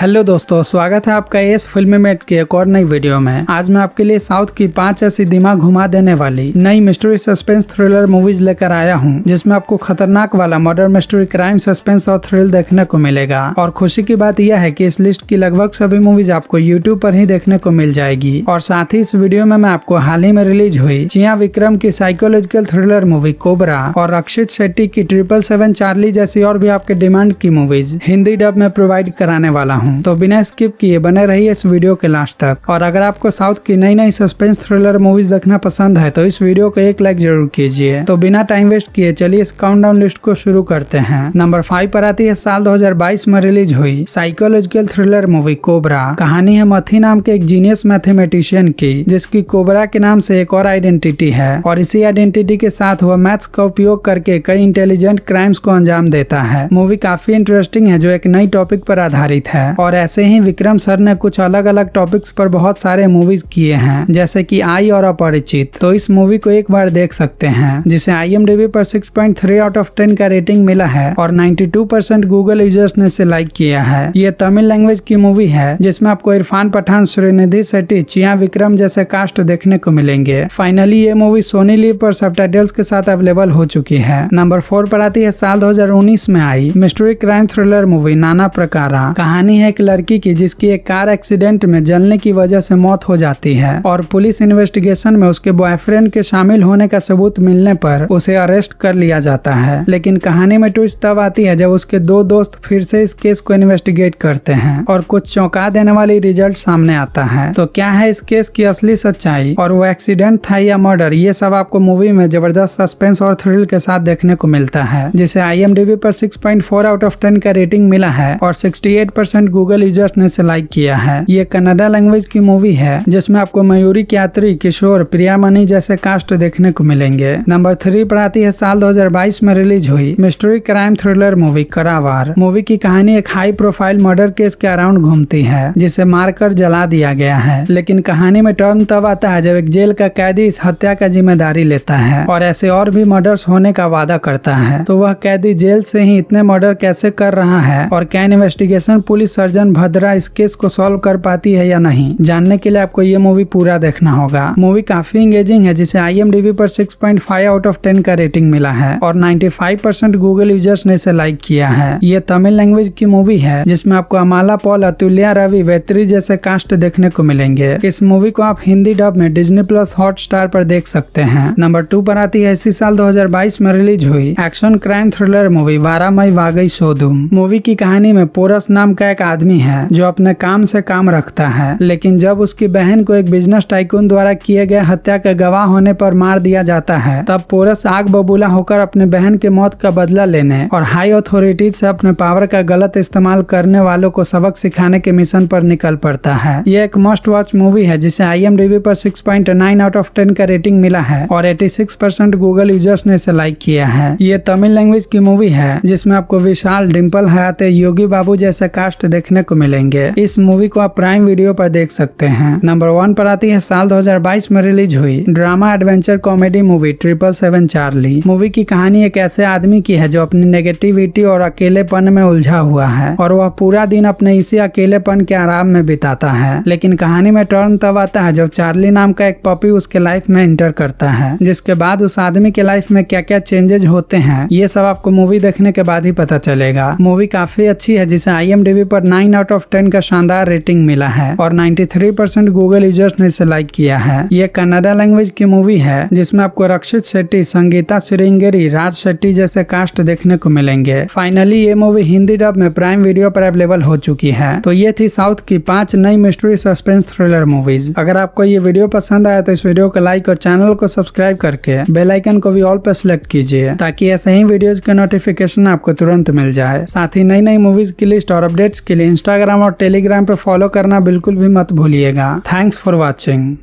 Hello दोस्तों स्वागत है आपका इस फिल्म मेट की एक और नई वीडियो में आज मैं आपके लिए साउथ की पांच ऐसी दिमाग घुमा देने वाली नई मिस्ट्री सस्पेंस थ्रिलर मूवीज लेकर आया हूँ जिसमें आपको खतरनाक वाला मर्डर मिस्ट्री क्राइम सस्पेंस और थ्रिल देखने को मिलेगा और खुशी की बात यह है की इस लिस्ट की लगभग सभी मूवीज आपको यूट्यूब पर ही देखने को मिल जाएगी और साथ ही इस वीडियो में मैं आपको हाल ही में रिलीज हुई चिया विक्रम की साइकोलॉजिकल थ्रिलर मूवी कोबरा और रक्षित शेट्टी की ट्रिपल सेवन चार्ली जैसी और भी आपके डिमांड की मूवीज हिंदी डब में प्रोवाइड कराने वाला हूँ हूँ हम्म। तो बिना स्किप किए बने रहिए इस वीडियो के लास्ट तक और अगर आपको साउथ की नई नई सस्पेंस थ्रिलर मूवीज देखना पसंद है तो इस वीडियो को एक लाइक जरूर कीजिए तो बिना टाइम वेस्ट किए चलिए इस काउंट लिस्ट को शुरू करते हैं नंबर फाइव पर आती है साल 2022 में रिलीज हुई साइकोलॉजिकल थ्रिलर मूवी कोबरा कहानी है मथी नाम के एक जीनियस मैथमेटिशियन की जिसकी कोबरा के नाम से एक और आइडेंटिटी है और इसी आइडेंटिटी के साथ वह मैथ्स का उपयोग करके कई इंटेलिजेंट क्राइम्स को अंजाम देता है मूवी काफी इंटरेस्टिंग है जो एक नई टॉपिक पर आधारित है और ऐसे ही विक्रम सर ने कुछ अलग अलग टॉपिक्स पर बहुत सारे मूवीज किए हैं जैसे कि आई और अपरिचित तो इस मूवी को एक बार देख सकते हैं जिसे आई एम पर 6.3 आउट ऑफ टेन का रेटिंग मिला है और 92% गूगल यूजर्स ने इसे लाइक किया है ये तमिल लैंग्वेज की मूवी है जिसमें आपको इरफान पठान श्रीनिधि शेट्टी चिया विक्रम जैसे कास्ट देखने को मिलेंगे फाइनली ये मूवी सोनी लीव पर सब के साथ अवेलेबल हो चुकी है नंबर फोर पर आती है साल दो में आई mystery crime thriller movie Nana Prakara कहानी है एक लड़की की जिसकी एक कार एक्सीडेंट में जलने की वजह से मौत हो जाती है और पुलिस इन्वेस्टिगेशन में उसके बॉयफ्रेंड के शामिल होने का सबूत मिलने पर उसे अरेस्ट कर लिया जाता है लेकिन कहानी में ट्विस्ट तब आती है जब उसके दो दोस्त फिर से इस केस को इन्वेस्टिगेट करते हैं और कुछ चौंका देने वाली रिजल्ट सामने आता है तो क्या है इस केस की असली सच्चाई और वो एक्सीडेंट था या मर्डर ये सब आपको मूवी में जबरदस्त सस्पेंस और थ्रिल के साथ देखने को मिलता है जिसे आई पर 6.4 आउट ऑफ 10 का रेटिंग मिला है और 68 परसेंट गूगल यूजर्स ने इसे लाइक किया है ये कनाडा लैंग्वेज की मूवी है जिसमें आपको मयूरी यात्री किशोर प्रिया मनी जैसे कास्ट देखने को मिलेंगे नंबर थ्री पर आती है साल 2022 में रिलीज हुई mystery crime thriller movie Karwar movie की कहानी एक हाई प्रोफाइल मर्डर केस के अराउंड घूमती है जिसे मारकर जला दिया गया है लेकिन कहानी में टर्न तब आता है जब एक जेल का कैदी इस हत्या का जिम्मेदारी लेता है और ऐसे और भी मर्डर्स होने का वादा करता है तो वह कैदी जेल से ही इतने मर्डर कैसे कर रहा है और क्या इन्वेस्टिगेशन पुलिस अर्जन भद्रा इस केस को सॉल्व कर पाती है या नहीं जानने के लिए आपको ये मूवी पूरा देखना होगा मूवी काफी इंगेजिंग है जिसे आई पर six point out of ten का रेटिंग मिला है और नाइन्टी परसेंट गूगल यूजर्स ने इसे लाइक किया है ये तमिल लैंग्वेज की मूवी है जिसमे आपको अमाला पॉल अतुल्या रवि वेत्री जैसे कास्ट देखने को मिलेंगे इस मूवी को आप हिंदी डब में डिजनी प्लस हॉट स्टार पर देख सकते हैं नंबर टू पर आती है इसी साल 2022 में रिलीज हुई action crime thriller movie Mei Vagai Sodhum movie की कहानी में पोरस नाम का एक आदमी आदमी है जो अपने काम से काम रखता है लेकिन जब उसकी बहन को एक बिजनेस टाइकून द्वारा किए गए हत्या के गवाह होने पर मार दिया जाता है तब पोरस आग बबूला होकर अपने बहन की मौत का बदला लेने और हाई अथॉरिटीज से अपने पावर का गलत इस्तेमाल करने वालों को सबक सिखाने के मिशन पर निकल पड़ता है यह एक मस्ट वॉच मूवी है जिसे आई एम पर सिक्स आउट ऑफ टेन का रेटिंग मिला है और एटी परसेंट गूगल यूजर्स ने इसे लाइक किया है ये तमिल लैंग्वेज की मूवी है जिसमें आपको विशाल डिम्पल हयाते योगी बाबू जैसे कास्ट देखने को मिलेंगे इस मूवी को आप प्राइम वीडियो पर देख सकते हैं नंबर वन पर आती है साल 2022 में रिलीज हुई drama adventure comedy movie triple seven Charlie movie की कहानी एक ऐसे आदमी की है जो अपनी नेगेटिविटी और अकेलेपन में उलझा हुआ है और वह पूरा दिन अपने इसी अकेलेपन के आराम में बिताता है लेकिन कहानी में टर्न तब आता है जब चार्ली नाम का एक पपी उसके लाइफ में एंटर करता है जिसके बाद उस आदमी के लाइफ में क्या क्या चेंजेज होते हैं ये सब आपको मूवी देखने के बाद ही पता चलेगा मूवी काफी अच्छी है जिसे आई पर नाइन आउट ऑफ टेन का शानदार रेटिंग मिला है और ninety three percent Google users ने इसे लाइक किया है ये कन्नडा लैंग्वेज की मूवी है जिसमें आपको रक्षित शेट्टी संगीता सुरेंगेरी राज शेट्टी जैसे कास्ट देखने को मिलेंगे फाइनली ये मूवी हिंदी डब में प्राइम वीडियो पर अवेलेबल हो चुकी है तो ये थी साउथ की पांच नई मिस्ट्री सस्पेंस थ्रिलर मूवीज अगर आपको ये वीडियो पसंद आया तो इस वीडियो को लाइक और चैनल को सब्सक्राइब करके बेलाइकन को भी ऑल पर सिलेक्ट कीजिए ताकि ऐसे ही वीडियोज के नोटिफिकेशन आपको तुरंत मिल जाए साथ ही नई नई मूवीज की लिस्ट और अपडेट्स के लिए इंस्टाग्राम और टेलीग्राम पे फॉलो करना बिल्कुल भी मत भूलिएगा थैंक्स फॉर वॉचिंग